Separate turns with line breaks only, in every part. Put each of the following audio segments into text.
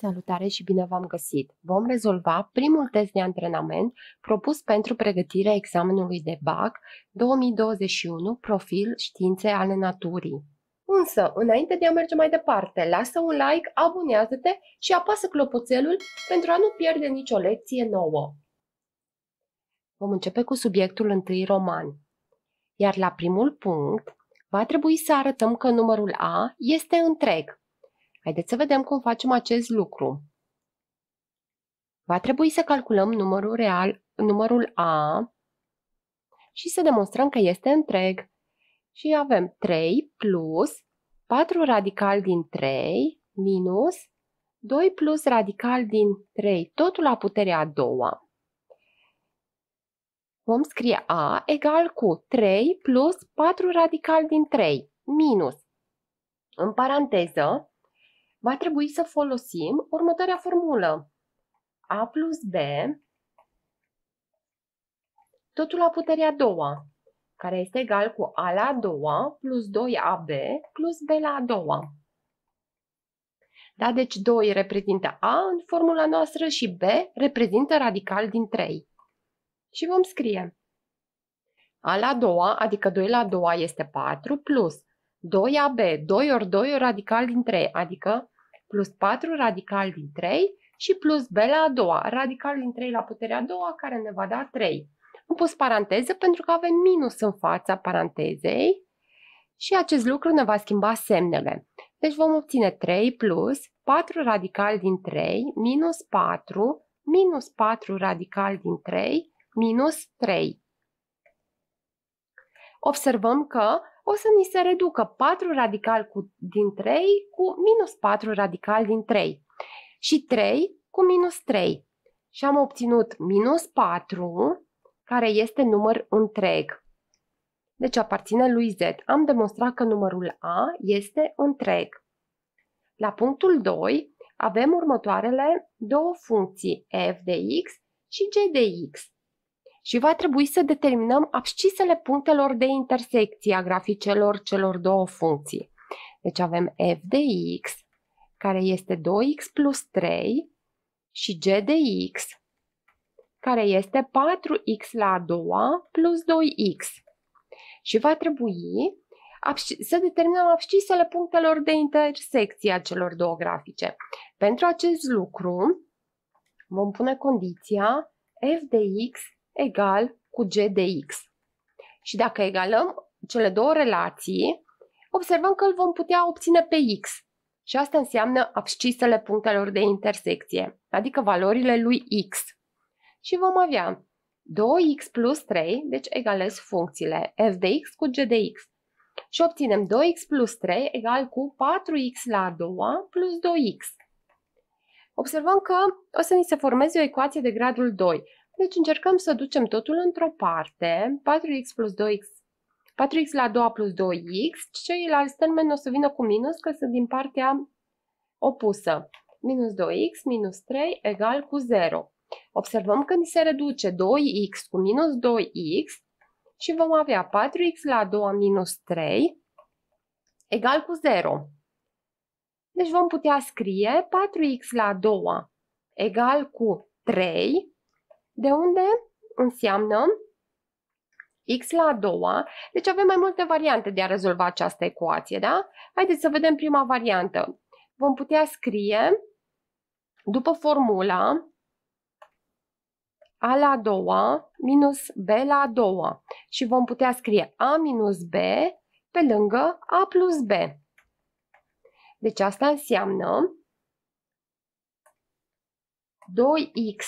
Salutare și bine v-am găsit! Vom rezolva primul test de antrenament propus pentru pregătirea examenului de BAC 2021 Profil Științe ale Naturii. Însă, înainte de a merge mai departe, lasă un like, abonează-te și apasă clopoțelul pentru a nu pierde nicio lecție nouă. Vom începe cu subiectul întâi roman. Iar la primul punct, va trebui să arătăm că numărul A este întreg, Haideți să vedem cum facem acest lucru. Va trebui să calculăm numărul real, numărul A și să demonstrăm că este întreg. Și avem 3 plus 4 radical din 3 minus 2 plus radical din 3, totul la puterea a doua. Vom scrie A egal cu 3 plus 4 radical din 3 minus, în paranteză, va trebui să folosim următoarea formulă. A plus B, totul la puterea a doua, care este egal cu A la a doua plus 2AB plus B la a doua. Da? Deci 2 reprezintă A în formula noastră și B reprezintă radical din 3. Și vom scrie. A la a doua, adică 2 la a doua este 4, plus 2AB, 2 ori 2 radical din 3, adică plus 4 radical din 3 și plus B la a doua, radical din 3 la puterea a doua, care ne va da 3. Am pus paranteză pentru că avem minus în fața parantezei și acest lucru ne va schimba semnele. Deci vom obține 3 plus 4 radical din 3 minus 4 minus 4 radical din 3 minus 3. Observăm că o să ni se reducă 4 radical cu, din 3 cu minus 4 radical din 3 și 3 cu minus 3. Și am obținut minus 4, care este număr întreg. Deci aparține lui Z. Am demonstrat că numărul A este întreg. La punctul 2 avem următoarele două funcții f de x și g de x și va trebui să determinăm abscisele punctelor de intersecție a graficelor celor două funcții. Deci avem f de x, care este 2x plus 3, și g de x, care este 4x la a doua plus 2x. Și va trebui să determinăm abscisele punctelor de intersecție a celor două grafice. Pentru acest lucru vom pune condiția f de x egal cu g de x. Și dacă egalăm cele două relații, observăm că îl vom putea obține pe x. Și asta înseamnă abscisele punctelor de intersecție, adică valorile lui x. Și vom avea 2x plus 3, deci egalez funcțiile f de x cu g de x. Și obținem 2x plus 3 egal cu 4x la a doua plus 2x. Observăm că o să ni se formeze o ecuație de gradul 2. Deci încercăm să ducem totul într-o parte, 4x plus 2x 4x la 2 plus 2x, ceilalți termeni o să vină cu minus, că sunt din partea opusă. Minus 2x minus 3 egal cu 0. Observăm că ni se reduce 2x cu minus 2x și vom avea 4x la 2 minus 3 egal cu 0. Deci vom putea scrie 4x la 2 egal cu 3 de unde înseamnă x la a doua. Deci avem mai multe variante de a rezolva această ecuație, da? Haideți să vedem prima variantă. Vom putea scrie după formula a la a doua minus b la a doua și vom putea scrie a minus b pe lângă a plus b. Deci asta înseamnă 2x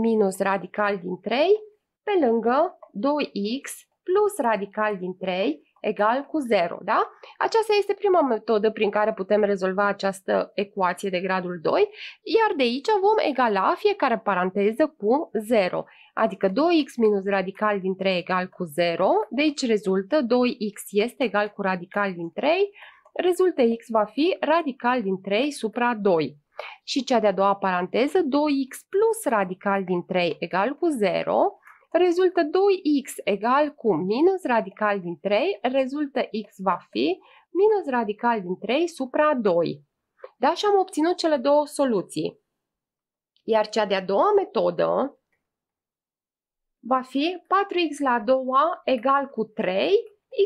minus radical din 3 pe lângă 2x plus radical din 3 egal cu 0. Da? Aceasta este prima metodă prin care putem rezolva această ecuație de gradul 2, iar de aici vom egala fiecare paranteză cu 0, adică 2x minus radical din 3 egal cu 0, deci rezultă 2x este egal cu radical din 3, rezultă x va fi radical din 3 supra 2. Și cea de-a doua paranteză, 2x plus radical din 3 egal cu 0, rezultă 2x egal cu minus radical din 3, rezultă x va fi minus radical din 3 supra 2. Da? Și am obținut cele două soluții. Iar cea de-a doua metodă va fi 4x la a doua egal cu 3,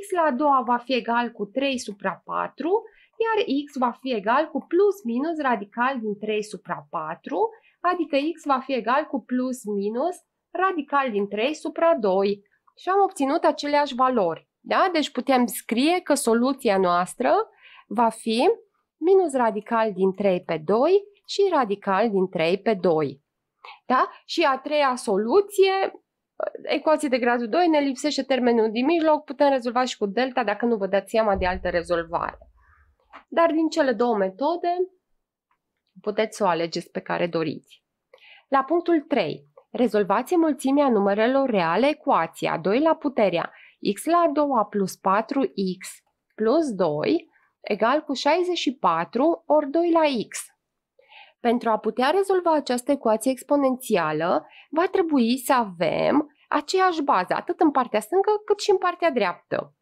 x la a doua va fi egal cu 3 supra 4 iar x va fi egal cu plus minus radical din 3 supra 4, adică x va fi egal cu plus minus radical din 3 supra 2 și am obținut aceleași valori. Da? Deci putem scrie că soluția noastră va fi minus radical din 3 pe 2 și radical din 3 pe 2. Da? Și a treia soluție, ecuație de gradul 2, ne lipsește termenul din mijloc, putem rezolva și cu delta dacă nu vă dați seama de altă rezolvare. Dar din cele două metode puteți să o alegeți pe care doriți. La punctul 3. Rezolvați mulțimea numerelor reale ecuația 2 la puterea x la 2 plus 4x plus 2 egal cu 64 ori 2 la x. Pentru a putea rezolva această ecuație exponențială, va trebui să avem aceeași bază, atât în partea stângă cât și în partea dreaptă.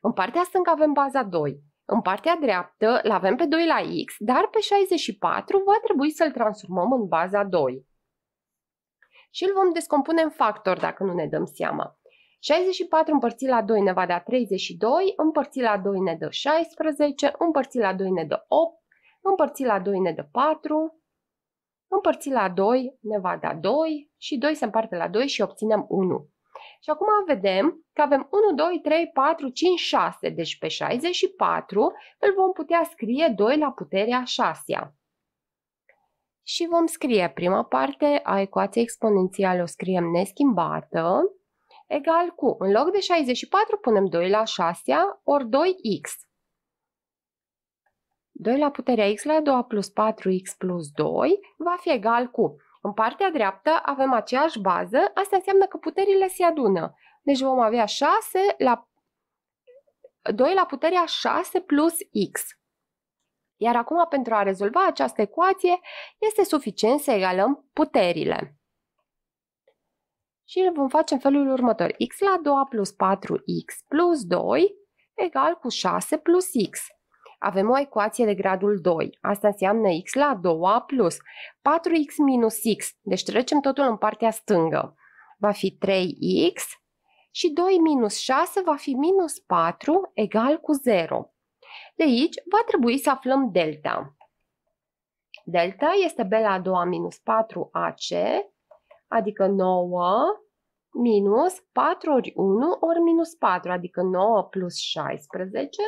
În partea stângă avem baza 2, în partea dreaptă îl avem pe 2 la x, dar pe 64 va trebui să-l transformăm în baza 2. Și îl vom descompune în factor dacă nu ne dăm seama. 64 împărțit la 2 ne va da 32, împărțit la 2 ne dă 16, împărțit la 2 ne dă 8, împărțit la 2 ne dă 4, împărțit la 2 ne va da 2 și 2 se împarte la 2 și obținem 1. Și acum vedem că avem 1, 2, 3, 4, 5, 6. Deci pe 64 îl vom putea scrie 2 la puterea 6 și vom scrie prima parte a ecuației exponențiale, o scriem neschimbată, egal cu, în loc de 64 punem 2 la 6 ori 2x. 2 la puterea x la 2 plus 4x plus 2 va fi egal cu în partea dreaptă avem aceeași bază, asta înseamnă că puterile se adună. Deci vom avea 6 la 2 la puterea 6 plus x. Iar acum, pentru a rezolva această ecuație, este suficient să egalăm puterile. Și le vom face în felul următor. x la 2 plus 4x plus 2 egal cu 6 plus x avem o ecuație de gradul 2. Asta înseamnă x la 2 plus 4x minus x. Deci trecem totul în partea stângă. Va fi 3x și 2 minus 6 va fi minus 4 egal cu 0. De aici va trebui să aflăm delta. Delta este b la 2 minus 4ac, adică 9 minus 4 ori 1 ori minus 4, adică 9 plus 16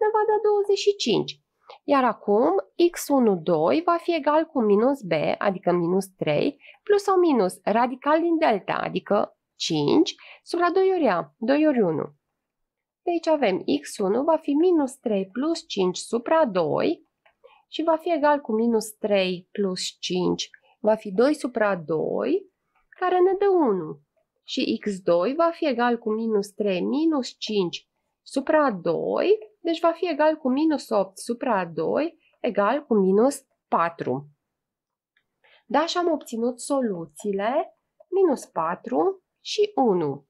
ne va da 25. Iar acum, x12 va fi egal cu minus b, adică minus 3, plus sau minus radical din delta, adică 5, sub la 2 ori a, 2 ori 1. Deci avem x1 va fi minus 3 plus 5 supra 2 și va fi egal cu minus 3 plus 5, va fi 2 supra 2, care ne dă 1. Și x2 va fi egal cu minus 3 minus 5 supra 2, deci va fi egal cu minus 8 supra 2 egal cu minus 4. Da, și am obținut soluțiile minus 4 și 1.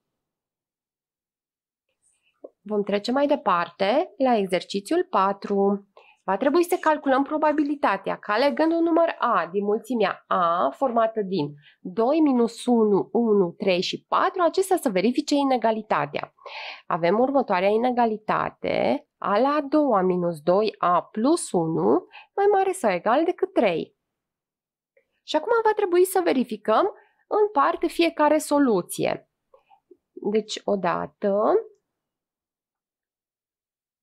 Vom trece mai departe la exercițiul 4. Va trebui să calculăm probabilitatea că alegând un număr A din mulțimea A formată din 2 minus 1, 1, 3 și 4, acesta să verifice inegalitatea. Avem următoarea inegalitate a la 2 minus 2a plus 1 mai mare sau egal decât 3. Și acum va trebui să verificăm în parte fiecare soluție. Deci odată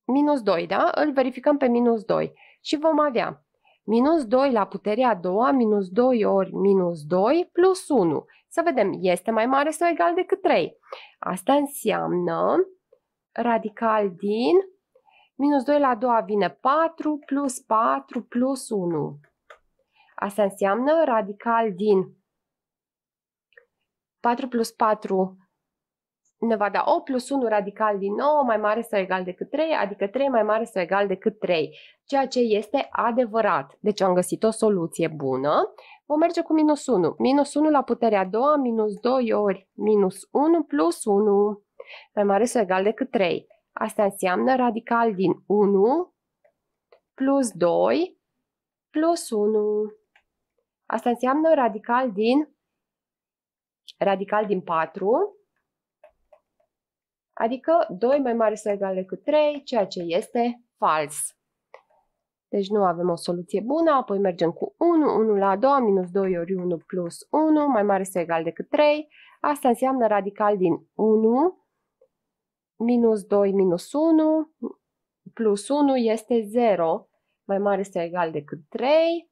minus 2, da? Îl verificăm pe minus 2 și vom avea minus 2 la puterea a doua, minus 2 ori minus 2 plus 1. Să vedem, este mai mare sau egal decât 3. Asta înseamnă radical din Minus 2 la 2 vine 4 plus 4 plus 1. Asta înseamnă radical din 4 plus 4 ne va da 8 plus 1 radical din 9 mai mare sau egal decât 3, adică 3 mai mare sau egal decât 3, ceea ce este adevărat. Deci am găsit o soluție bună. Vom merge cu minus 1. Minus 1 la puterea 2, minus 2 ori minus 1 plus 1 mai mare sau egal decât 3. Asta înseamnă radical din 1 plus 2 plus 1. Asta înseamnă radical din radical din 4 adică 2 mai mare sau egal decât 3, ceea ce este fals. Deci nu avem o soluție bună, apoi mergem cu 1, 1 la 2, minus 2 ori 1 plus 1, mai mare sau egal decât 3. Asta înseamnă radical din 1 minus 2 minus 1 plus 1 este 0, mai mare este egal decât 3,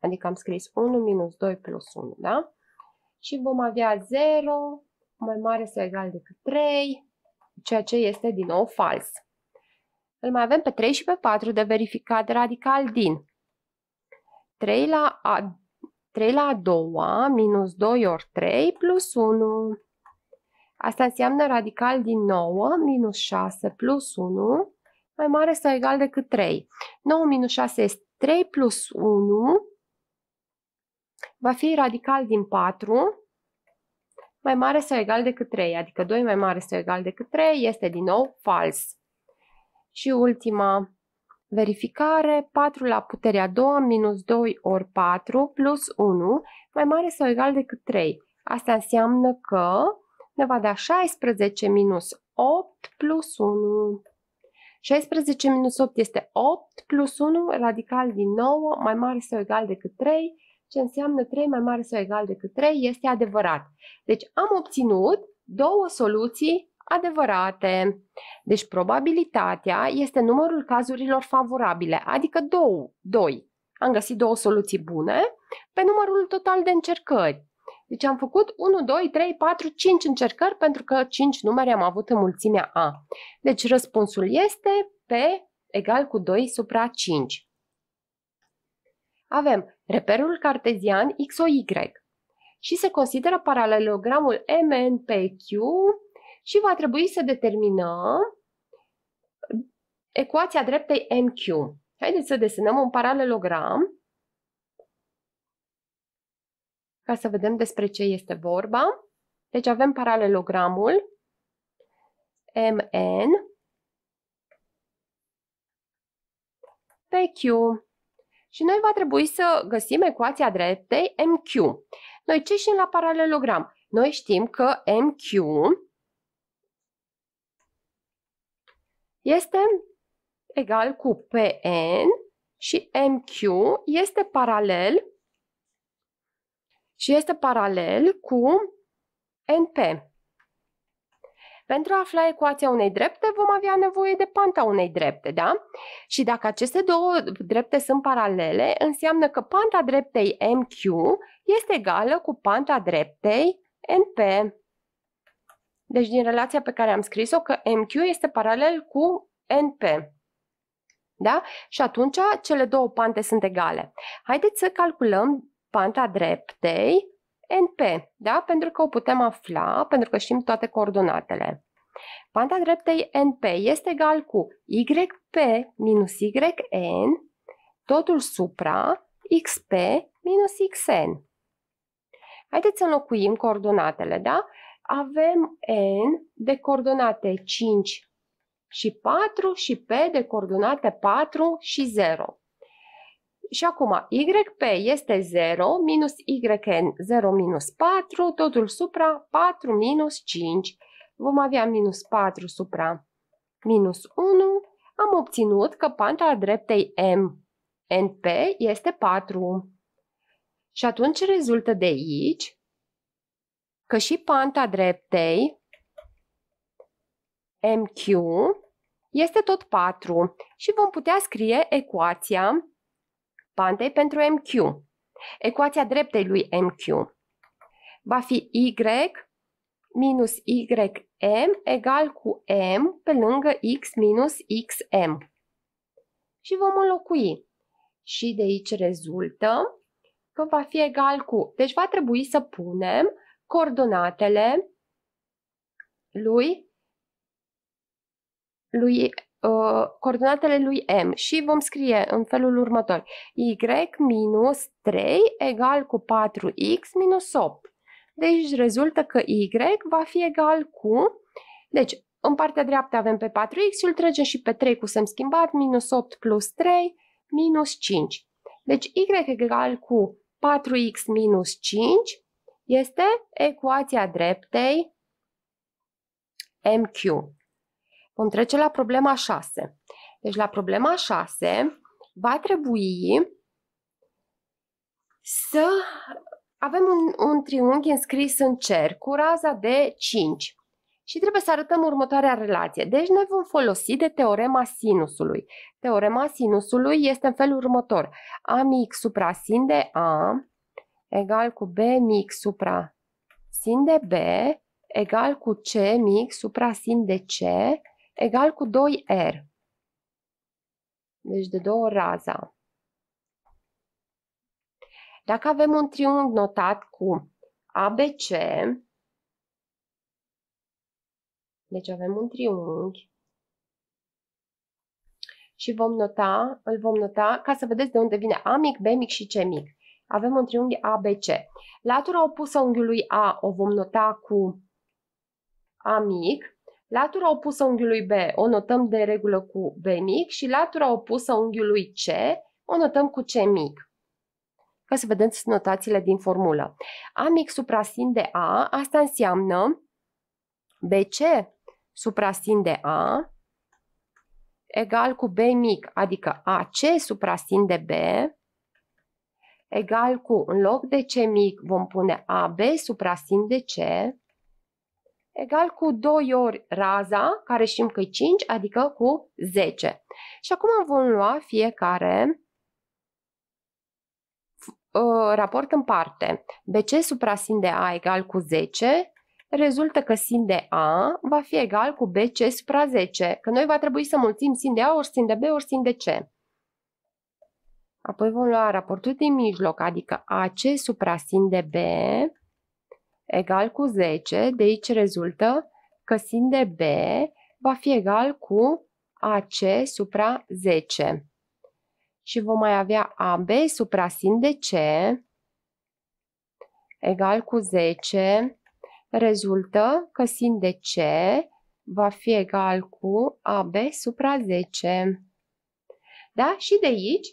adică am scris 1 minus 2 plus 1, da? Și vom avea 0 mai mare este egal decât 3, ceea ce este din nou fals. Îl mai avem pe 3 și pe 4 de verificat radical din 3 la a, 3 la a doua minus 2 ori 3 plus 1. Asta înseamnă radical din 9 minus 6 plus 1 mai mare sau egal decât 3. 9 minus 6 este 3 plus 1 va fi radical din 4 mai mare sau egal decât 3, adică 2 mai mare sau egal decât 3 este din nou fals. Și ultima verificare, 4 la puterea 2 minus 2 ori 4 plus 1 mai mare sau egal decât 3. Asta înseamnă că ne va da 16 minus 8 plus 1. 16 minus 8 este 8 plus 1, radical din 9 mai mare sau egal decât 3, ce înseamnă 3 mai mare sau egal decât 3 este adevărat. Deci am obținut două soluții adevărate. Deci probabilitatea este numărul cazurilor favorabile, adică 2. 2. Am găsit două soluții bune pe numărul total de încercări. Deci am făcut 1, 2, 3, 4, 5 încercări pentru că 5 numere am avut în mulțimea A. Deci răspunsul este P egal cu 2 supra 5. Avem reperul cartezian XOY și se consideră paralelogramul MNPQ și va trebui să determinăm ecuația dreptei MQ. Haideți să desenăm un paralelogram ca să vedem despre ce este vorba. Deci avem paralelogramul MN pe Q. Și noi va trebui să găsim ecuația dreptei MQ. Noi ce știm la paralelogram? Noi știm că MQ este egal cu PN și MQ este paralel și este paralel cu NP. Pentru a afla ecuația unei drepte, vom avea nevoie de panta unei drepte, da? Și dacă aceste două drepte sunt paralele, înseamnă că panta dreptei MQ este egală cu panta dreptei NP. Deci din relația pe care am scris-o că MQ este paralel cu NP. Da? Și atunci cele două pante sunt egale. Haideți să calculăm panta dreptei NP, da? pentru că o putem afla, pentru că știm toate coordonatele. Panta dreptei NP este egal cu YP minus YN, totul supra XP minus XN. Haideți să înlocuim coordonatele, da? Avem N de coordonate 5 și 4 și P de coordonate 4 și 0. Și acum, YP este 0 minus YN 0 minus 4, totul supra 4 minus 5. Vom avea minus 4 supra minus 1. Am obținut că panta dreptei M NP este 4. Și atunci rezultă de aici că și panta dreptei MQ este tot 4 și vom putea scrie ecuația pantei pentru MQ. Ecuația dreptei lui MQ va fi Y minus YM egal cu M pe lângă X minus XM. Și vom înlocui. Și de aici rezultă că va fi egal cu... Deci va trebui să punem coordonatele lui, lui uh, coordonatele lui M și vom scrie în felul următor. Y minus 3 egal cu 4X minus 8. Deci rezultă că Y va fi egal cu... Deci în partea dreaptă avem pe 4X și îl trecem și pe 3 cu semn schimbat, minus 8 plus 3 minus 5. Deci Y egal cu 4X minus 5 este ecuația dreptei MQ. Vom trece la problema 6. Deci la problema 6 va trebui să avem un, un triunghi înscris în cer cu raza de 5 și trebuie să arătăm următoarea relație. Deci ne vom folosi de teorema sinusului. Teorema sinusului este în felul următor. A mic supra sin de A egal cu B mic supra sin de B egal cu C mic supra sin de C egal cu 2R. Deci de două raza. Dacă avem un triunghi notat cu ABC, deci avem un triunghi și vom nota, îl vom nota ca să vedeți de unde vine A mic, B mic și C mic. Avem un triunghi ABC. Latura opusă unghiului A o vom nota cu A mic, Latura opusă unghiului B o notăm de regulă cu B mic și latura opusă unghiului C o notăm cu C mic. Ca să vedem notațiile din formulă. A mic suprasin de A, asta înseamnă BC suprasin de A egal cu B mic, adică AC suprasin de B egal cu, în loc de C mic, vom pune AB suprasin de C egal cu 2 ori raza, care știm că e 5, adică cu 10. Și acum vom lua fiecare ă, raport în parte. BC supra sin de A egal cu 10, rezultă că sin de A va fi egal cu BC supra 10, că noi va trebui să mulțim sin de A ori sin de B ori sin de C. Apoi vom lua raportul din mijloc, adică AC supra sin de B egal cu 10, de aici rezultă că sin de B va fi egal cu AC supra 10. Și vom mai avea AB supra sin de C egal cu 10, rezultă că sin de C va fi egal cu AB supra 10. Da? Și de aici,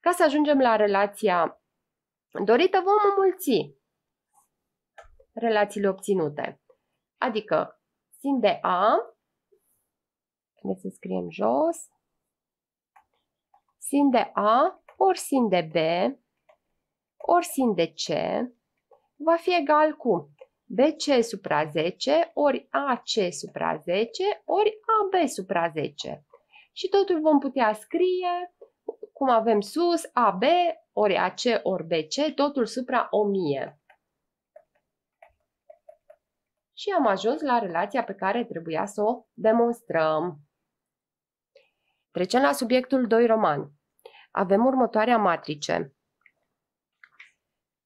ca să ajungem la relația dorită, vom înmulți relațiile obținute. Adică sin de A, ne să scriem jos, sin de A ori sin de B ori sin de C va fi egal cu BC supra 10 ori AC supra 10 ori AB supra 10. Și totul vom putea scrie cum avem sus, AB ori AC ori BC, totul supra 1000 și am ajuns la relația pe care trebuia să o demonstrăm. Trecem la subiectul 2 roman. Avem următoarea matrice.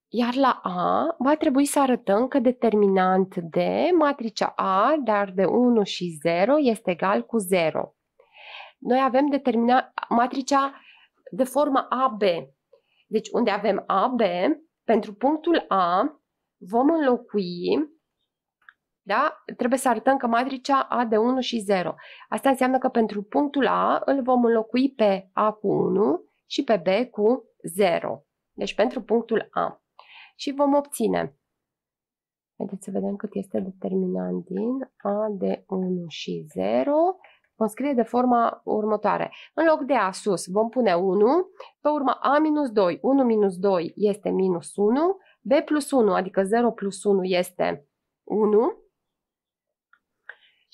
Iar la A va trebui să arătăm că determinant de matricea A, dar de 1 și 0, este egal cu 0. Noi avem determina matricea de forma AB. Deci unde avem AB, pentru punctul A vom înlocui da? trebuie să arătăm că matricea A de 1 și 0. Asta înseamnă că pentru punctul A îl vom înlocui pe A cu 1 și pe B cu 0. Deci pentru punctul A. Și vom obține. Haideți să vedem cât este determinant din A de 1 și 0. Vom scrie de forma următoare. În loc de A sus vom pune 1, pe urmă A minus 2, 1 minus 2 este minus 1, B plus 1, adică 0 plus 1 este 1,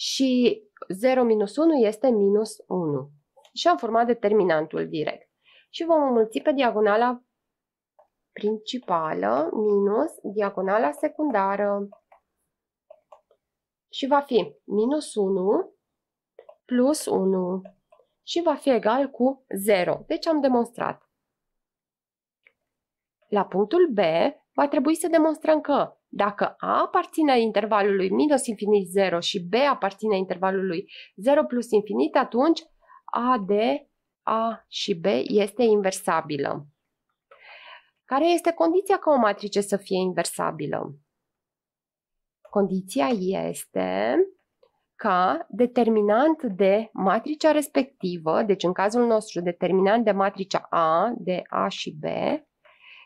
și 0 minus 1 este minus 1. Și am format determinantul direct. Și vom înmulți pe diagonala principală minus diagonala secundară. Și va fi minus 1 plus 1 și va fi egal cu 0. Deci am demonstrat. La punctul B va trebui să demonstrăm că dacă A aparține intervalului minus infinit 0 și B aparține intervalului 0 plus infinit, atunci A de A și B este inversabilă. Care este condiția ca o matrice să fie inversabilă? Condiția este ca determinant de matricea respectivă, deci în cazul nostru determinant de matricea A, de A și B,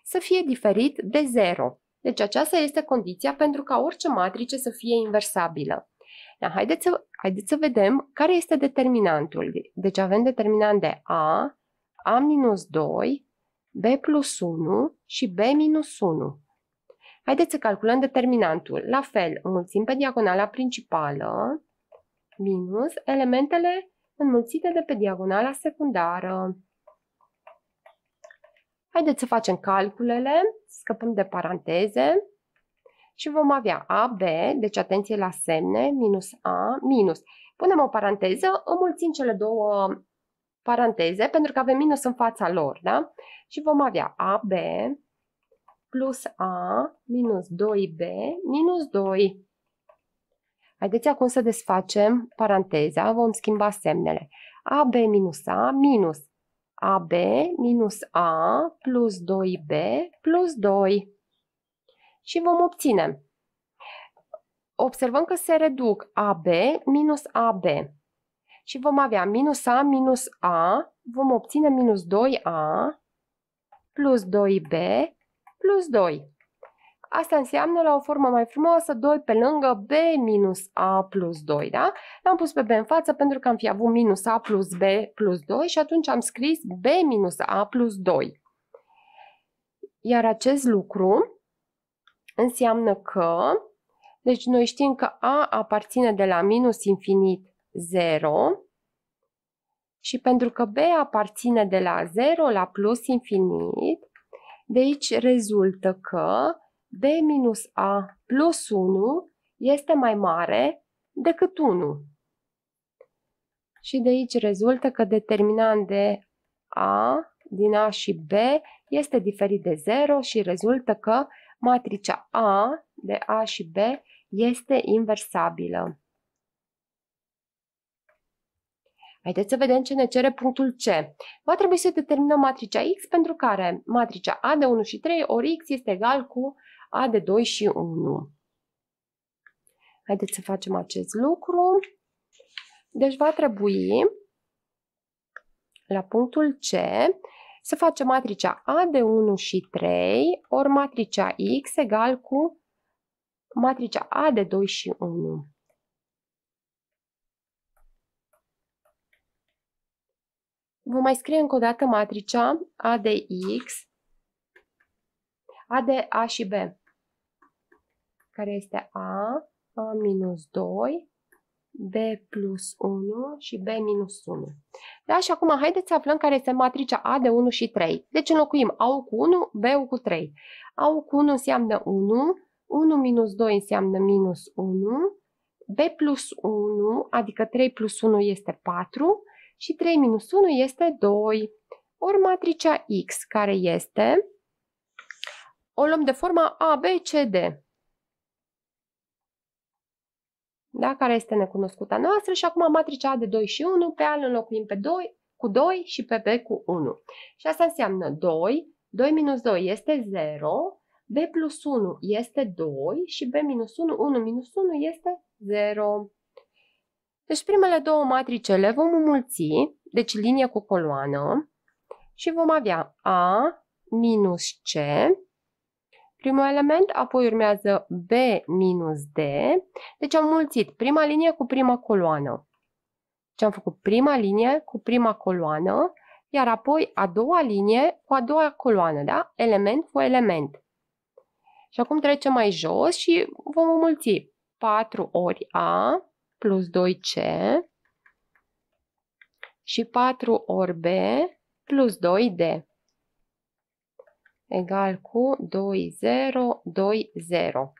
să fie diferit de 0. Deci aceasta este condiția pentru ca orice matrice să fie inversabilă. Da, haideți, să, haideți să vedem care este determinantul. Deci avem determinant de A, A minus 2, B plus 1 și B minus 1. Haideți să calculăm determinantul. La fel, înmulțim pe diagonala principală minus elementele înmulțite de pe diagonala secundară. Haideți să facem calculele, scăpăm de paranteze și vom avea AB, deci atenție la semne, minus A, minus. Punem o paranteză, înmulțim cele două paranteze pentru că avem minus în fața lor, da? Și vom avea AB plus A minus 2B minus 2. Haideți acum să desfacem paranteza, vom schimba semnele. AB minus A minus AB minus A plus 2B plus 2 și vom obține. Observăm că se reduc AB minus AB și vom avea minus A minus A, vom obține minus 2A plus 2B plus 2. Asta înseamnă la o formă mai frumoasă 2 pe lângă B minus A plus 2, da? L-am pus pe B în față pentru că am fi avut minus A plus B plus 2 și atunci am scris B minus A plus 2. Iar acest lucru înseamnă că, deci noi știm că A aparține de la minus infinit 0 și pentru că B aparține de la 0 la plus infinit, de aici rezultă că b minus a plus 1 este mai mare decât 1. Și de aici rezultă că determinant de a din a și b este diferit de 0 și rezultă că matricea a de a și b este inversabilă. Haideți să vedem ce ne cere punctul C. Va trebui să determinăm matricea X pentru care matricea A de 1 și 3 ori X este egal cu a de 2 și 1. Haideți să facem acest lucru. Deci va trebui la punctul C să facem matricea A de 1 și 3 ori matricea X egal cu matricea A de 2 și 1. Vom mai scrie încă o dată matricea A de X a de A și B, care este A, A minus 2, B plus 1 și B minus 1. Da? Și acum haideți să aflăm care este matricea A de 1 și 3. Deci înlocuim A cu 1, B cu 3. A cu 1 înseamnă 1, 1 minus 2 înseamnă minus 1, B plus 1, adică 3 plus 1 este 4 și 3 minus 1 este 2. Ori matricea X, care este o luăm de forma ABCD. Da? Care este necunoscuta noastră și acum matricea A de 2 și 1, pe A îl înlocuim pe 2, cu 2 și pe B cu 1. Și asta înseamnă 2, 2 minus 2 este 0, B plus 1 este 2 și B minus 1, 1 minus 1 este 0. Deci primele două matrice le vom înmulți, deci linie cu coloană, și vom avea A minus C primul element, apoi urmează B minus D. Deci am mulțit prima linie cu prima coloană. Deci am făcut prima linie cu prima coloană, iar apoi a doua linie cu a doua coloană, da? Element cu element. Și acum trecem mai jos și vom mulți 4 ori A plus 2C și 4 ori B plus 2D egal cu 2, 0, 2, 0.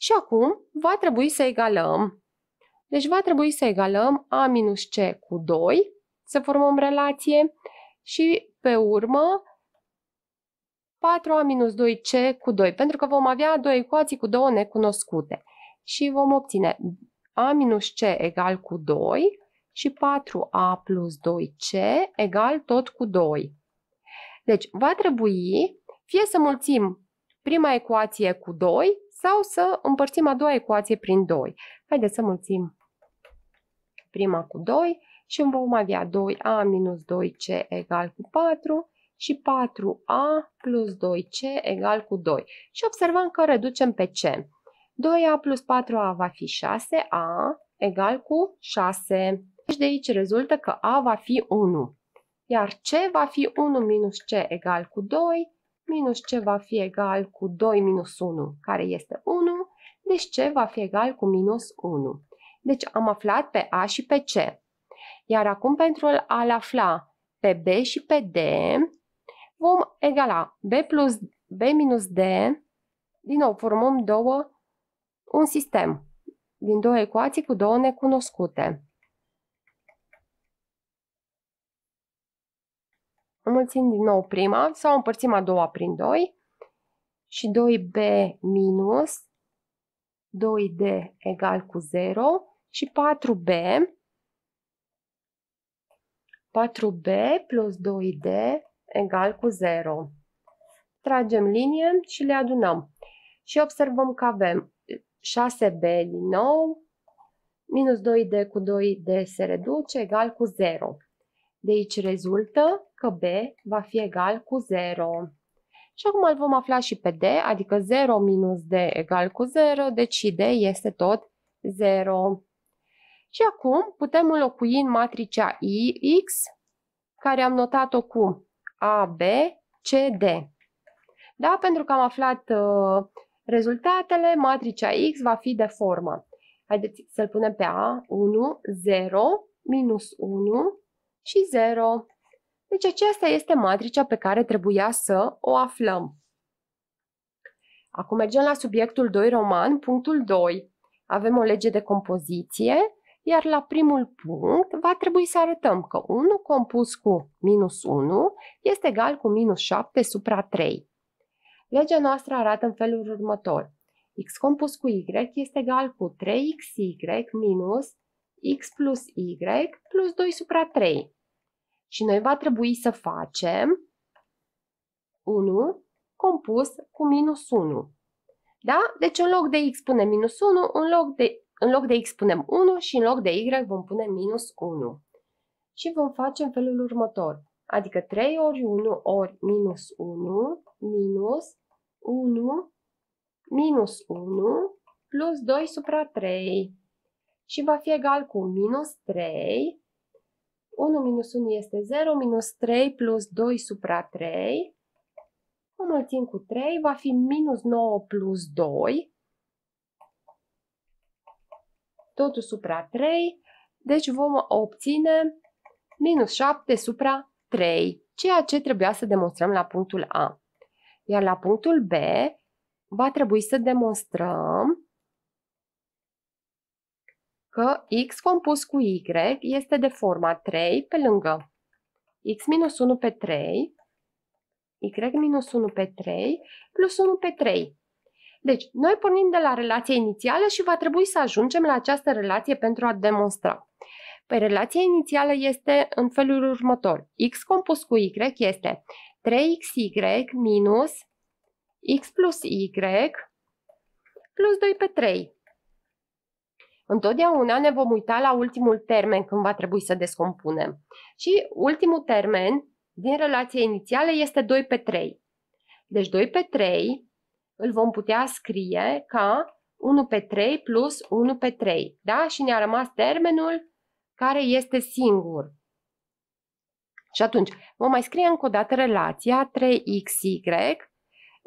Și acum va trebui să egalăm. Deci va trebui să egalăm a minus c cu 2, să formăm relație, și pe urmă 4a minus 2c cu 2, pentru că vom avea două ecuații cu două necunoscute. Și vom obține a minus c egal cu 2 și 4a plus 2c egal tot cu 2. Deci va trebui fie să mulțim prima ecuație cu 2 sau să împărțim a doua ecuație prin 2. Haideți să mulțim prima cu 2 și vom avea 2a minus 2c egal cu 4 și 4a plus 2c egal cu 2. Și observăm că reducem pe c. 2a plus 4a va fi 6a egal cu 6. Deci de aici rezultă că a va fi 1 iar C va fi 1 minus C egal cu 2, minus C va fi egal cu 2 minus 1, care este 1, deci C va fi egal cu minus 1. Deci am aflat pe A și pe C. Iar acum pentru a-l afla pe B și pe D, vom egala B plus B minus D, din nou formăm două, un sistem din două ecuații cu două necunoscute. înmulțim din nou prima sau împărțim a doua prin 2 și 2b minus 2d egal cu 0 și 4b 4b plus 2d egal cu 0. Tragem linie și le adunăm. Și observăm că avem 6b din nou, minus 2d cu 2d se reduce, egal cu 0. Deci rezultă că B va fi egal cu 0. Și acum îl vom afla și pe D, adică 0 minus D egal cu 0, deci D este tot 0. Și acum putem înlocui în matricea X, care am notat-o cu abcd. Da? Pentru că am aflat uh, rezultatele, matricea X va fi de formă. Haideți să-l punem pe A, 1, 0, minus 1, și 0. Deci aceasta este matricea pe care trebuia să o aflăm. Acum mergem la subiectul 2 roman, punctul 2. Avem o lege de compoziție, iar la primul punct va trebui să arătăm că 1 compus cu minus 1 este egal cu minus 7 supra 3. Legea noastră arată în felul următor. x compus cu y este egal cu 3xy minus x plus y plus 2 supra 3 și noi va trebui să facem 1 compus cu minus 1. Da? Deci în loc de x punem minus 1, în loc de, în loc de x punem 1 și în loc de y vom pune minus 1. Și vom face în felul următor. Adică 3 ori 1 ori minus 1 minus 1 minus 1 plus 2 supra 3 și va fi egal cu minus 3 1 minus 1 este 0, minus 3 plus 2 supra 3. Înmulțim cu 3, va fi minus 9 plus 2, totul supra 3, deci vom obține minus 7 supra 3, ceea ce trebuia să demonstrăm la punctul A. Iar la punctul B va trebui să demonstrăm că x compus cu y este de forma 3 pe lângă x minus 1 pe 3, y minus 1 pe 3 plus 1 pe 3. Deci, noi pornim de la relația inițială și va trebui să ajungem la această relație pentru a demonstra. Păi relația inițială este în felul următor. x compus cu y este 3xy minus x plus y plus 2 pe 3. Întotdeauna ne vom uita la ultimul termen când va trebui să descompunem. Și ultimul termen din relația inițială este 2 pe 3. Deci 2 pe 3 îl vom putea scrie ca 1 pe 3 plus 1 pe 3. Da? Și ne-a rămas termenul care este singur. Și atunci vom mai scrie încă o dată relația 3xy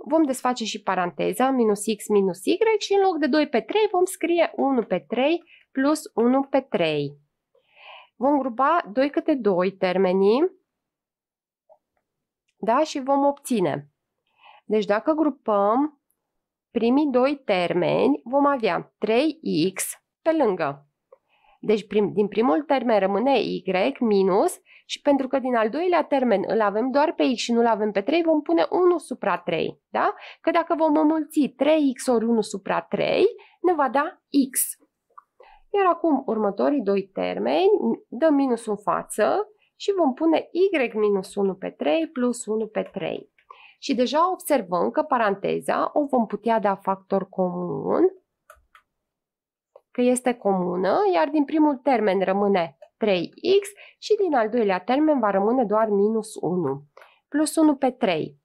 vom desface și paranteza, minus x minus y și în loc de 2 pe 3 vom scrie 1 pe 3 plus 1 pe 3. Vom grupa 2 câte 2 termenii da? și vom obține. Deci dacă grupăm primii 2 termeni, vom avea 3x pe lângă. Deci prim, din primul termen rămâne y minus și pentru că din al doilea termen îl avem doar pe x și nu-l avem pe 3, vom pune 1 supra 3, da? Că dacă vom înmulți 3x ori 1 supra 3, ne va da x. Iar acum următorii doi termeni, dăm minus în față și vom pune y minus 1 pe 3 plus 1 pe 3. Și deja observăm că paranteza o vom putea da factor comun, că este comună, iar din primul termen rămâne 3x și din al doilea termen va rămâne doar minus 1 plus 1 pe 3.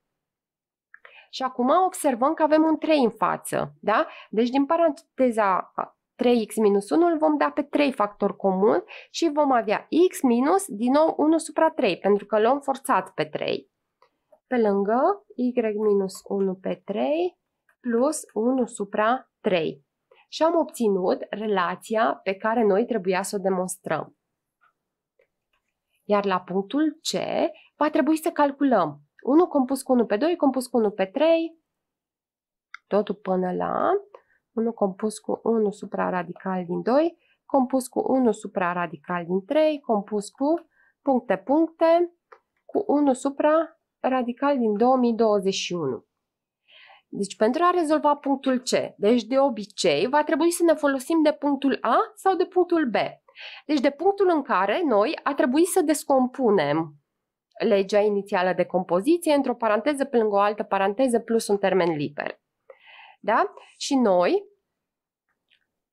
Și acum observăm că avem un 3 în față, da? Deci din paranteza 3x minus 1 îl vom da pe 3 factor comun și vom avea x minus din nou 1 supra 3, pentru că l-am forțat pe 3. Pe lângă y minus 1 pe 3 plus 1 supra 3. Și am obținut relația pe care noi trebuia să o demonstrăm. Iar la punctul C va trebui să calculăm 1 compus cu 1 pe 2, compus cu 1 pe 3, totul până la 1 compus cu 1 supraradical din 2, compus cu 1 supraradical din 3, compus cu puncte, puncte, cu 1 supraradical din 2021. Deci pentru a rezolva punctul C, deci de obicei va trebui să ne folosim de punctul A sau de punctul B. Deci de punctul în care noi a trebuit să descompunem legea inițială de compoziție într-o paranteză pe lângă o altă paranteză plus un termen liber. Da? Și noi,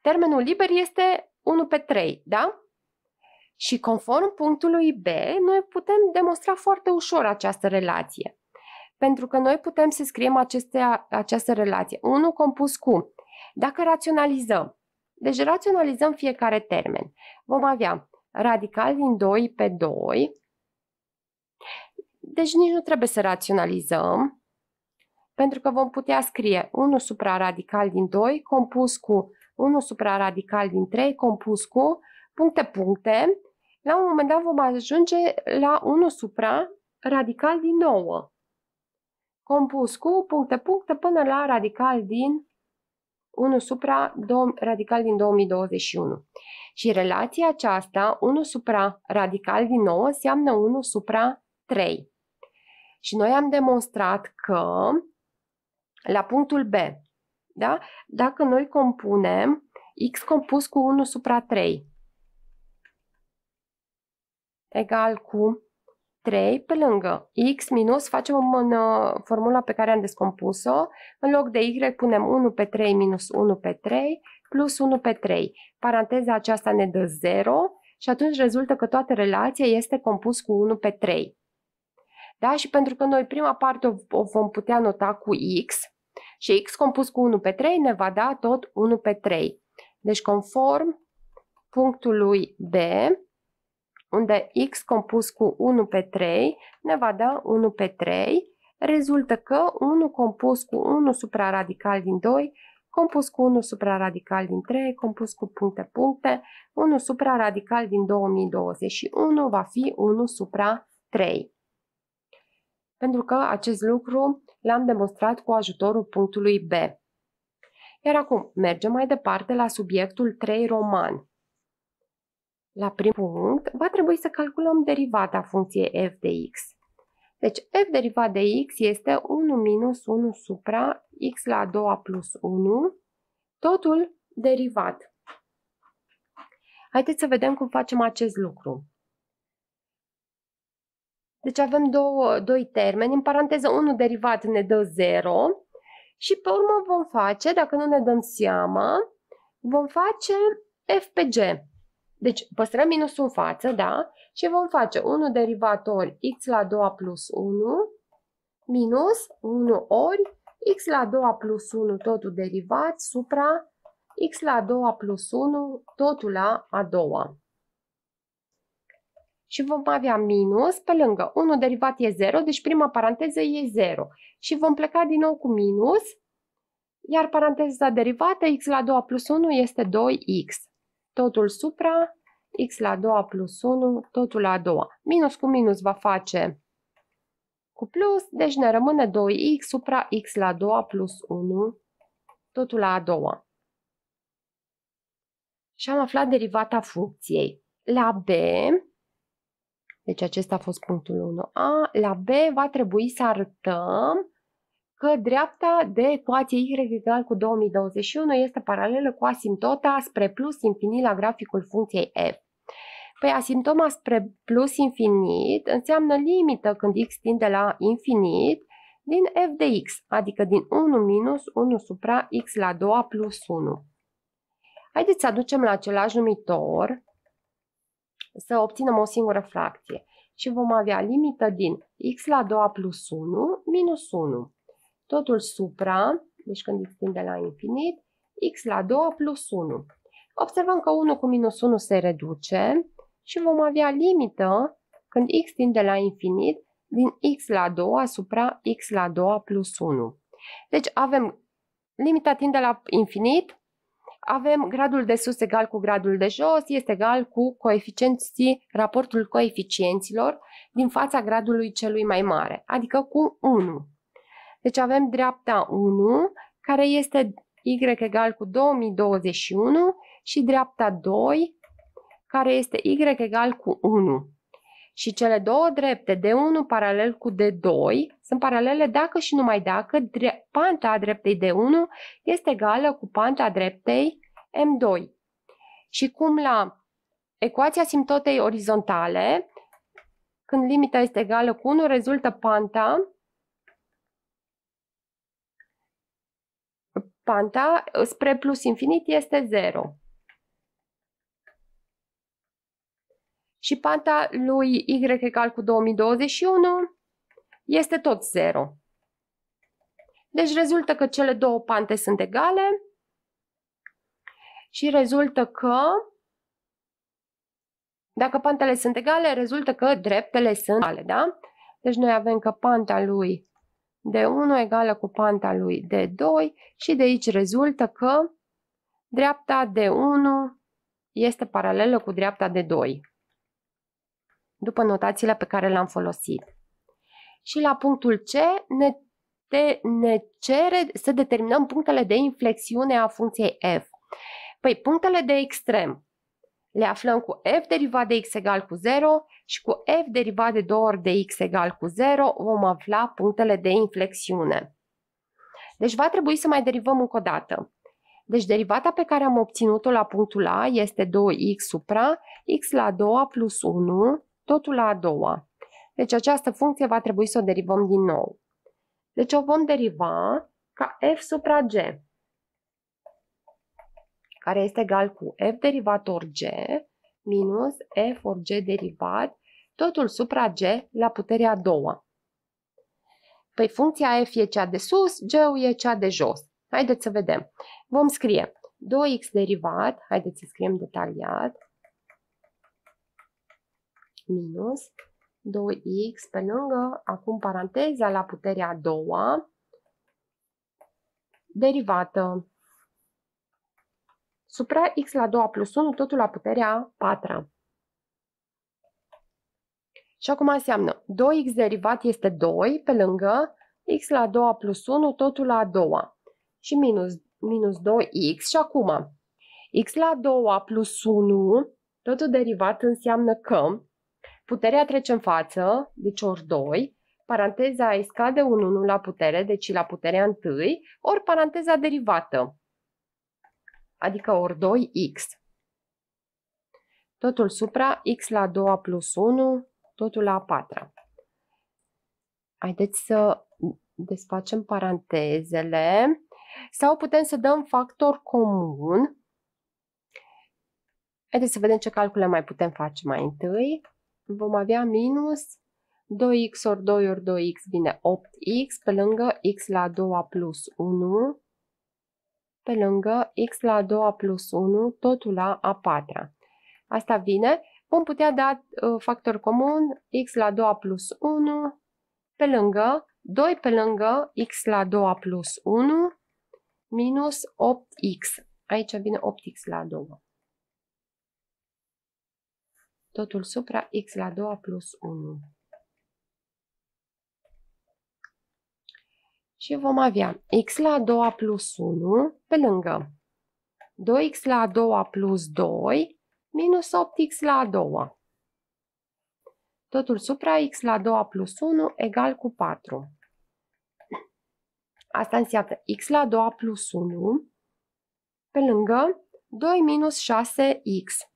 termenul liber este 1 pe 3, da? Și conform punctului B, noi putem demonstra foarte ușor această relație. Pentru că noi putem să scriem aceste, această relație. 1 compus cu. Dacă raționalizăm, deci raționalizăm fiecare termen. Vom avea radical din 2 pe 2, deci nici nu trebuie să raționalizăm, pentru că vom putea scrie 1 supra radical din 2 compus cu 1 supra radical din 3 compus cu puncte puncte. La un moment dat vom ajunge la 1 supra radical din 9 compus cu puncte puncte până la radical din 1 supra radical din 2021. Și relația aceasta, 1 supra radical din 9, înseamnă 1 supra 3. Și noi am demonstrat că la punctul B, da? dacă noi compunem x compus cu 1 supra 3 egal cu 3 pe lângă x minus, facem în uh, formula pe care am descompus-o, în loc de y punem 1 pe 3 minus 1 pe 3 plus 1 pe 3. Paranteza aceasta ne dă 0 și atunci rezultă că toată relația este compus cu 1 pe 3. Da? Și pentru că noi prima parte o, o vom putea nota cu x și x compus cu 1 pe 3 ne va da tot 1 pe 3. Deci conform punctului B, unde x compus cu 1 pe 3 ne va da 1 pe 3, rezultă că 1 compus cu 1 supraradical din 2, compus cu 1 supraradical din 3, compus cu puncte puncte, 1 supraradical din 2021 va fi 1 supra 3. Pentru că acest lucru l-am demonstrat cu ajutorul punctului B. Iar acum mergem mai departe la subiectul 3 roman. La prim punct, va trebui să calculăm derivata funcției f de x. Deci f derivat de x este 1 minus 1 supra x la a doua plus 1, totul derivat. Haideți să vedem cum facem acest lucru. Deci avem două, doi termeni, în paranteză 1 derivat ne dă 0 și pe urmă vom face, dacă nu ne dăm seama, vom face f pe g. Deci păstrăm minusul în față, da? Și vom face 1 derivat ori x la 2 plus 1 minus 1 ori x la 2 plus 1 totul derivat supra x la 2 plus 1 totul la a doua. Și vom avea minus pe lângă 1 derivat e 0, deci prima paranteză e 0. Și vom pleca din nou cu minus, iar paranteza derivată x la 2 plus 1 este 2x totul supra, x la 2 plus 1, totul la 2 Minus cu minus va face cu plus, deci ne rămâne 2x supra x la 2 plus 1, totul la 2 Și am aflat derivata funcției. La B, deci acesta a fost punctul 1a, la B va trebui să arătăm că dreapta de ecuație y egal cu 2021 este paralelă cu asimptota spre plus infinit la graficul funcției f. Păi asimptoma spre plus infinit înseamnă limită când x tinde la infinit din f de x, adică din 1 minus 1 supra x la 2 plus 1. Haideți să aducem la același numitor să obținem o singură fracție și vom avea limită din x la 2 plus 1 minus 1 totul supra, deci când x tinde la infinit, x la 2 plus 1. Observăm că 1 cu minus 1 se reduce și vom avea limită când x tinde la infinit din x la 2 asupra x la 2 plus 1. Deci avem limita tinde la infinit, avem gradul de sus egal cu gradul de jos, este egal cu coeficienții, raportul coeficienților din fața gradului celui mai mare, adică cu 1. Deci avem dreapta 1, care este y egal cu 2021 și dreapta 2, care este y egal cu 1. Și cele două drepte, D1 paralel cu D2, sunt paralele dacă și numai dacă dre panta dreptei D1 este egală cu panta dreptei M2. Și cum la ecuația simptotei orizontale, când limita este egală cu 1, rezultă panta panta uh, spre plus infinit este 0. Și panta lui y egal cu 2021 este tot 0. Deci rezultă că cele două pante sunt egale și rezultă că dacă pantele sunt egale, rezultă că dreptele sunt egale, da? Deci noi avem că panta lui de 1 egală cu panta lui de 2 și de aici rezultă că dreapta de 1 este paralelă cu dreapta de 2 după notațiile pe care le-am folosit. Și la punctul C ne, te, ne cere să determinăm punctele de inflexiune a funcției f. Păi, punctele de extrem le aflăm cu f derivat de x egal cu 0 și cu f derivat de 2 ori de x egal cu 0 vom afla punctele de inflexiune. Deci va trebui să mai derivăm încă o dată. Deci derivata pe care am obținut-o la punctul A este 2x supra x la a doua plus 1, totul la a doua. Deci această funcție va trebui să o derivăm din nou. Deci o vom deriva ca f supra g care este egal cu f ori g minus f ori g derivat, totul supra g la puterea a doua. Păi funcția f e cea de sus, g e cea de jos. Haideți să vedem. Vom scrie 2x derivat, haideți să scriem detaliat, minus 2x pe lângă, acum paranteza la puterea a doua, derivată supra x la 2 plus 1, totul la puterea 4. Și acum înseamnă 2x derivat este 2 pe lângă x la 2 plus 1, totul la 2 și minus, minus 2x. Și acum x la 2 plus 1, totul derivat înseamnă că puterea trece în față, deci ori 2, paranteza îi scade un 1 la putere, deci la puterea 1, ori paranteza derivată adică ori 2x. Totul supra, x la 2 plus 1, totul la a patra. Haideți să desfacem parantezele sau putem să dăm factor comun. Haideți să vedem ce calcule mai putem face mai întâi. Vom avea minus 2x ori 2 ori 2x vine 8x pe lângă x la 2 plus 1 pe lângă x la a doua plus 1, totul la a patra. Asta vine, vom putea da uh, factor comun x la a doua plus 1 pe lângă 2 pe lângă x la a doua plus 1 minus 8x. Aici vine 8x la a doua. Totul supra x la a doua plus 1. și vom avea x la a doua plus 1 pe lângă 2x la a doua plus 2 minus 8x la a doua. Totul supra x la a doua plus 1 egal cu 4. Asta înseamnă x la a doua plus 1 pe lângă 2 minus 6x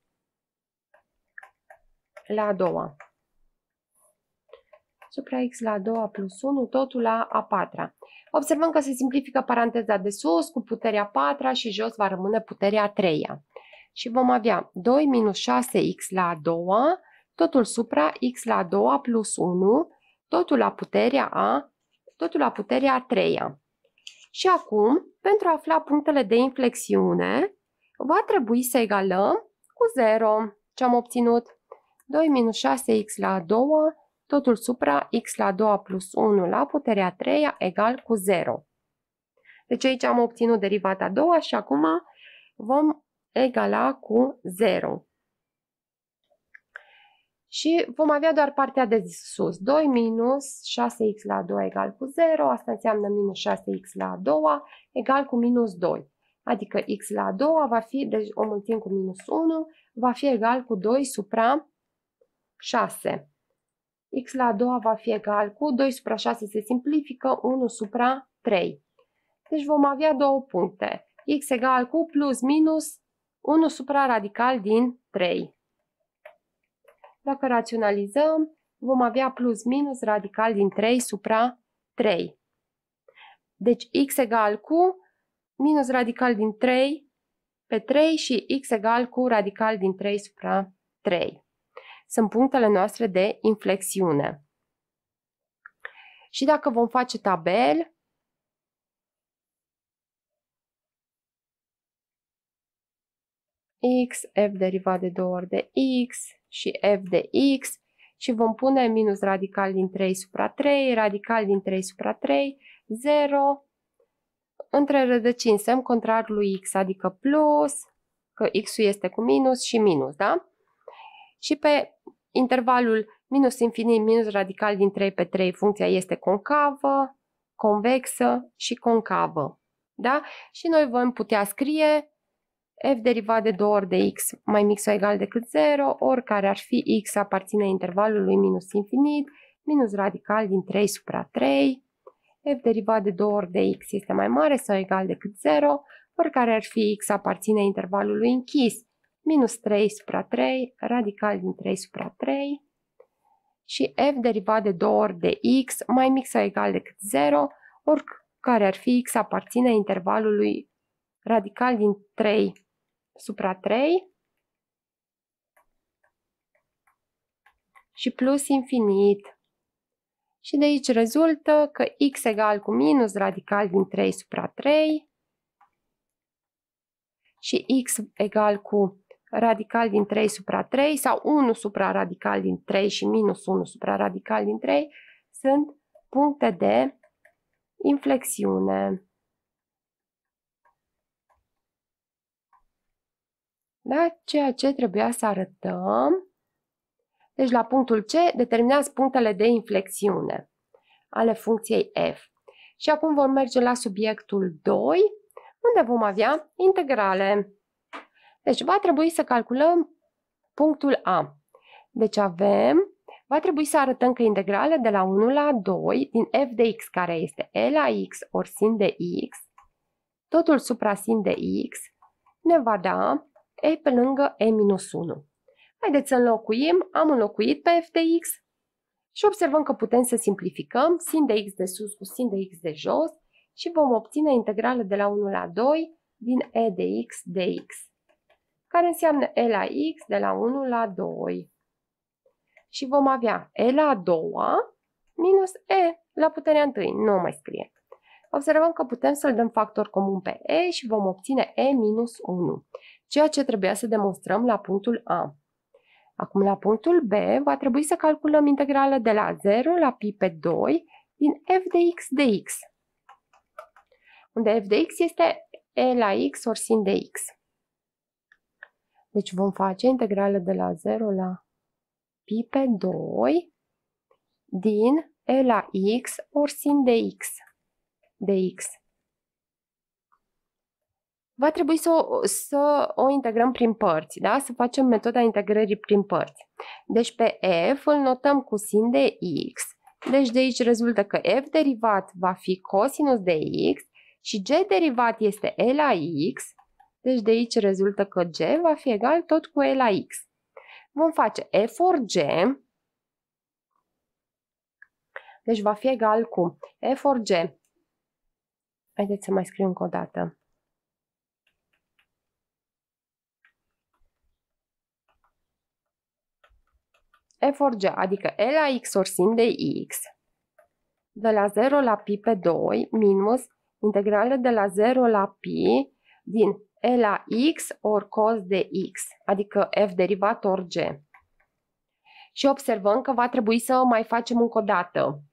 la a doua supra x la 2 plus 1, totul la a patra. Observăm că se simplifică paranteza de sus cu puterea 4 și jos va rămâne puterea 3 și vom avea 2 minus 6x la 2 totul supra x la 2 plus 1, totul la puterea a, totul la puterea a treia. Și acum, pentru a afla punctele de inflexiune, va trebui să egalăm cu 0 ce am obținut. 2 minus 6x la 2 totul supra x la 2 plus 1 la puterea 3 egal cu 0. Deci aici am obținut derivata a doua și acum vom egala cu 0. Și vom avea doar partea de sus. 2 minus 6x la 2 egal cu 0, asta înseamnă minus 6x la 2 egal cu minus 2. Adică x la 2 va fi, deci o mulțim cu minus 1, va fi egal cu 2 supra 6 x la a doua va fi egal cu 2 supra 6 se simplifică 1 supra 3. Deci vom avea două puncte. x egal cu plus minus 1 supra radical din 3. Dacă raționalizăm, vom avea plus minus radical din 3 supra 3. Deci x egal cu minus radical din 3 pe 3 și x egal cu radical din 3 supra 3 sunt punctele noastre de inflexiune. Și dacă vom face tabel, x, f derivat de 2 ori de x și f de x și vom pune minus radical din 3 supra 3, radical din 3 supra 3, 0, între rădăcini semn contrar lui x, adică plus, că x-ul este cu minus și minus, da? și pe intervalul minus infinit minus radical din 3 pe 3 funcția este concavă, convexă și concavă. Da? Și noi vom putea scrie f derivat de 2 ori de x mai mic sau egal decât 0, oricare ar fi x aparține intervalului minus infinit, minus radical din 3 supra 3, f derivat de 2 ori de x este mai mare sau egal decât 0, oricare ar fi x aparține intervalului închis minus 3 supra 3, radical din 3 supra 3 și f derivat de 2 ori de x mai mic sau egal decât 0, oricare ar fi x aparține intervalului radical din 3 supra 3 și plus infinit. Și de aici rezultă că x egal cu minus radical din 3 supra 3 și x egal cu radical din 3 supra 3 sau 1 supra radical din 3 și minus 1 supra radical din 3 sunt puncte de inflexiune. Da? Ceea ce trebuia să arătăm. Deci la punctul C determinați punctele de inflexiune ale funcției f. Și acum vom merge la subiectul 2, unde vom avea integrale. Deci va trebui să calculăm punctul A. Deci avem, va trebui să arătăm că integrala de la 1 la 2 din f de x, care este e la x ori sin de x, totul supra sin de x, ne va da e pe lângă e minus 1. Haideți să înlocuim, am înlocuit pe f de x și observăm că putem să simplificăm sin de x de sus cu sin de x de jos și vom obține integrală de la 1 la 2 din e de x dx care înseamnă E la X de la 1 la 2. Și vom avea E la 2 minus E la puterea 1, nu mai scrie. Observăm că putem să-l dăm factor comun pe E și vom obține E minus 1, ceea ce trebuia să demonstrăm la punctul A. Acum la punctul B va trebui să calculăm integrală de la 0 la pi pe 2 din f de x de x, unde f de x este e la x ori sin de x. Deci vom face integrală de la 0 la pi pe 2 din e la x ori sin de x. De x. Va trebui să o, să o integrăm prin părți, da? să facem metoda integrării prin părți. Deci pe f îl notăm cu sin de x, deci de aici rezultă că f derivat va fi cosinus de x și g derivat este e la x deci de aici rezultă că G va fi egal tot cu E la X. Vom face F for G. Deci va fi egal cu F for G. Haideți să mai scriu încă o dată. F ori G, adică E la X or sin de X, de la 0 la pi pe 2 minus integrală de la 0 la pi din e la x ori cos de x, adică f derivat ori g. Și observăm că va trebui să mai facem încă o dată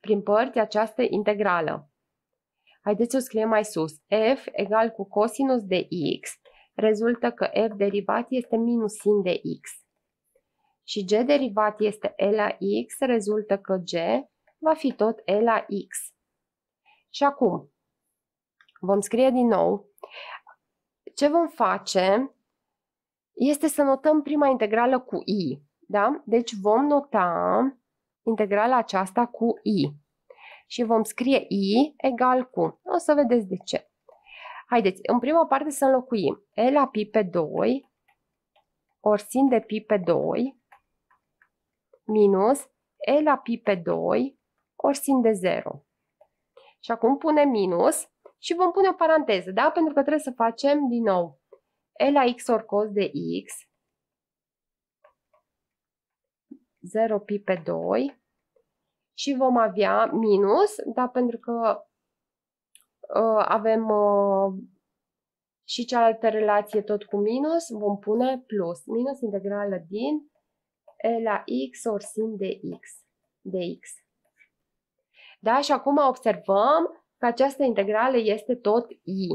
prin părți această integrală. Haideți să o scriem mai sus. f egal cu cosinus de x rezultă că f derivat este minus sin de x. Și g derivat este e la x, rezultă că g va fi tot e la x. Și acum vom scrie din nou ce vom face este să notăm prima integrală cu i. Da? Deci vom nota integrala aceasta cu i și vom scrie i egal cu. O să vedeți de ce. Haideți, în prima parte să înlocuim e la pi pe 2 ori sin de pi pe 2 minus e la pi pe 2 ori sin de 0. Și acum punem minus și vom pune o paranteză, da? Pentru că trebuie să facem din nou e la x ori cos de x 0 pi pe 2 și vom avea minus, da? Pentru că uh, avem uh, și cealaltă relație tot cu minus, vom pune plus, minus integrală din e la x ori sin de x, de x. Da? Și acum observăm că această integrală este tot i.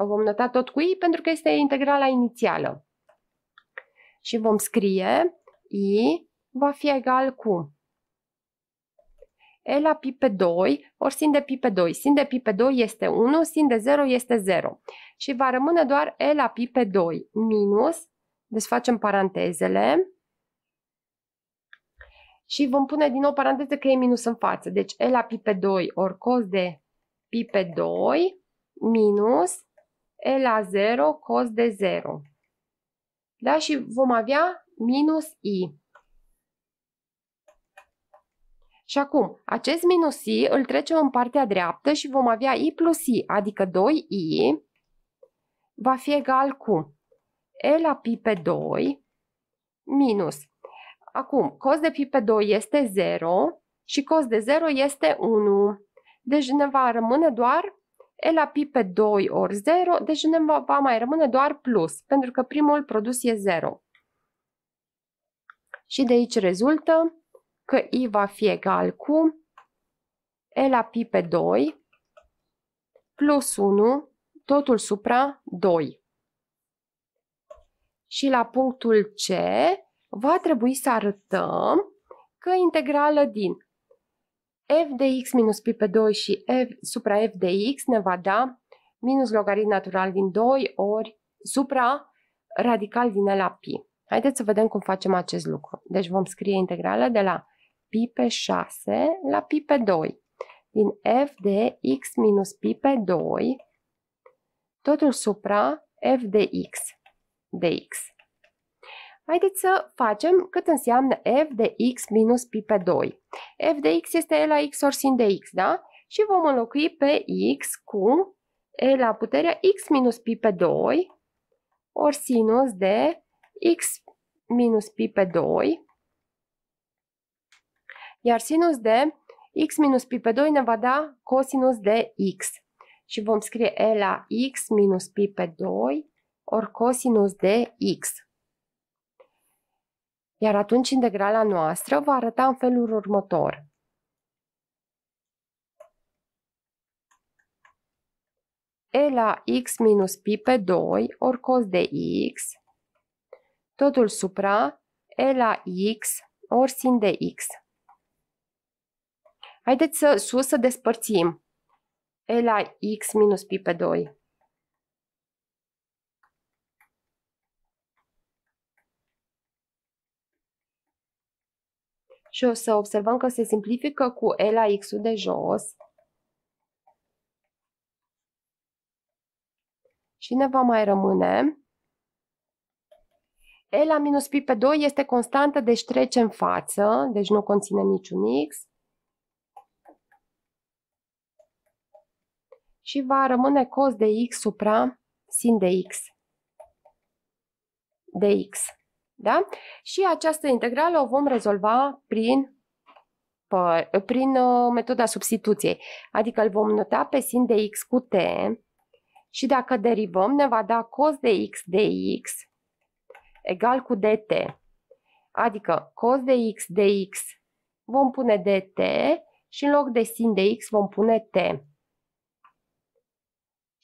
O vom nota tot cu i pentru că este integrala inițială. Și vom scrie i va fi egal cu e la pi pe 2 ori sin de pi pe 2. Sin de pi pe 2 este 1, sin de 0 este 0. Și va rămâne doar e la pi pe 2 minus, desfacem deci parantezele, și vom pune din nou paranteză că e minus în față. Deci e la pi pe 2 ori cos de pi pe 2 minus e la 0 cos de 0. Da? Și vom avea minus i. Și acum, acest minus i îl trecem în partea dreaptă și vom avea i plus i, adică 2i va fi egal cu e la pi pe 2 minus. Acum, cos de pi pe 2 este 0 și cos de 0 este 1 deci ne va rămâne doar E la pi pe 2 ori 0, deci ne va mai rămâne doar plus, pentru că primul produs e 0. Și de aici rezultă că i va fi egal cu e la pi pe 2 plus 1, totul supra 2. Și la punctul C va trebui să arătăm că integrală din f de x minus pi pe 2 și f supra f de x ne va da minus logaritm natural din 2 ori supra radical din la pi. Haideți să vedem cum facem acest lucru. Deci vom scrie integrală de la pi pe 6 la pi pe 2 din f de x minus pi pe 2 totul supra f de x dx. Haideți să facem cât înseamnă f de x minus pi pe 2. f de x este e la x ori sin de x, da? Și vom înlocui pe x cu e la puterea x minus pi pe 2 ori sinus de x minus pi pe 2. Iar sinus de x minus pi pe 2 ne va da cosinus de x. Și vom scrie e la x minus pi pe 2 ori cosinus de x. Iar atunci integrala noastră va arăta în felul următor. e la x minus pi pe 2 ori cos de x, totul supra e la x ori sin de x. Haideți să sus să despărțim e la x minus pi pe 2. și o să observăm că se simplifică cu E la X-ul de jos. Și ne va mai rămâne E la minus pi pe 2 este constantă, deci trece în față, deci nu conține niciun X. Și va rămâne cos de X supra sin de X. De X. Da? Și această integrală o vom rezolva prin prin ă, metoda substituției, adică îl vom nota pe sin de x cu t și dacă derivăm ne va da cos de x de x egal cu dt, adică cos de x de x vom pune dt și în loc de sin de x vom pune t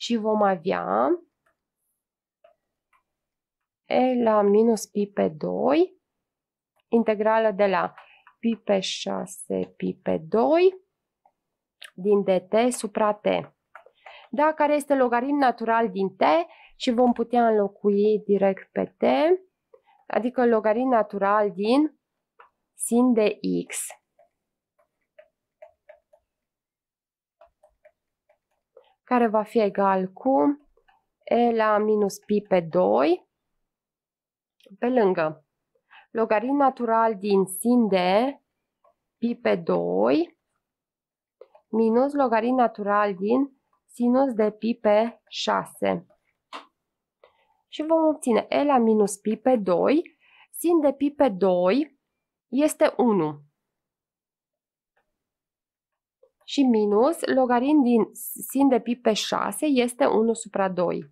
și vom avea e la minus pi pe 2, integrală de la pi pe 6 pi pe 2 din dt supra t. Da, care este logaritm natural din t și vom putea înlocui direct pe t, adică logaritm natural din sin de x. care va fi egal cu e la minus pi pe 2 pe lângă. Logaritm natural din sin de pi pe 2 minus logaritm natural din sinus de pi pe 6. Și vom obține e la minus pi pe 2, sin de pi pe 2 este 1. Și minus logaritm din sin de pi pe 6 este 1 supra 2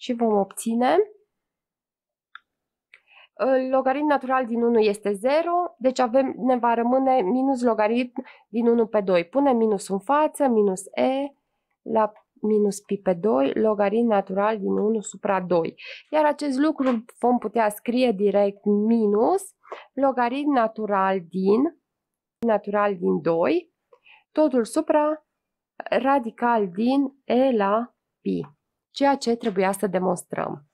și vom obține ă, logaritm natural din 1 este 0, deci avem, ne va rămâne minus logaritm din 1 pe 2. Punem minus în față, minus e la minus pi pe 2, logaritm natural din 1 supra 2. Iar acest lucru vom putea scrie direct minus logaritm natural din natural din 2, totul supra radical din e la pi ceea ce trebuia să demonstrăm.